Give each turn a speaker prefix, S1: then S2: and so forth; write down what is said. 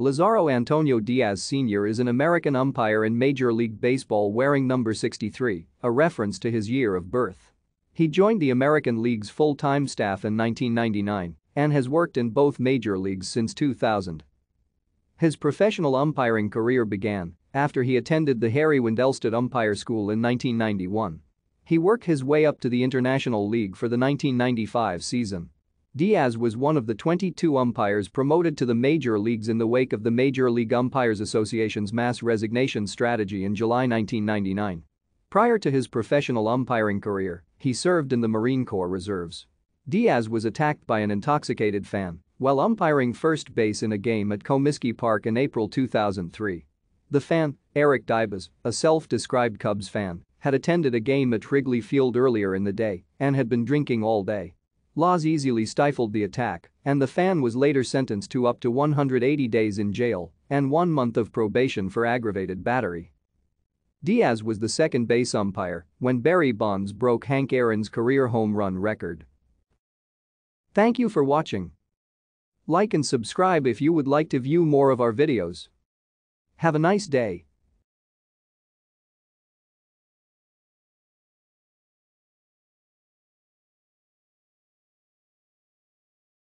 S1: Lazaro Antonio Diaz Sr. is an American umpire in Major League Baseball wearing number 63, a reference to his year of birth. He joined the American League's full-time staff in 1999 and has worked in both major leagues since 2000. His professional umpiring career began after he attended the Harry Wendelstedt Umpire School in 1991. He worked his way up to the International League for the 1995 season Diaz was one of the 22 umpires promoted to the major leagues in the wake of the Major League Umpires Association's mass resignation strategy in July 1999. Prior to his professional umpiring career, he served in the Marine Corps Reserves. Diaz was attacked by an intoxicated fan while umpiring first base in a game at Comiskey Park in April 2003. The fan, Eric Dibas, a self-described Cubs fan, had attended a game at Wrigley Field earlier in the day and had been drinking all day. Laws easily stifled the attack, and the fan was later sentenced to up to 180 days in jail and one month of probation for aggravated battery. Diaz was the second base umpire when Barry Bonds broke Hank Aaron's career home run record. Thank you for watching. Like and subscribe if you would like to view more of our videos. Have a nice day.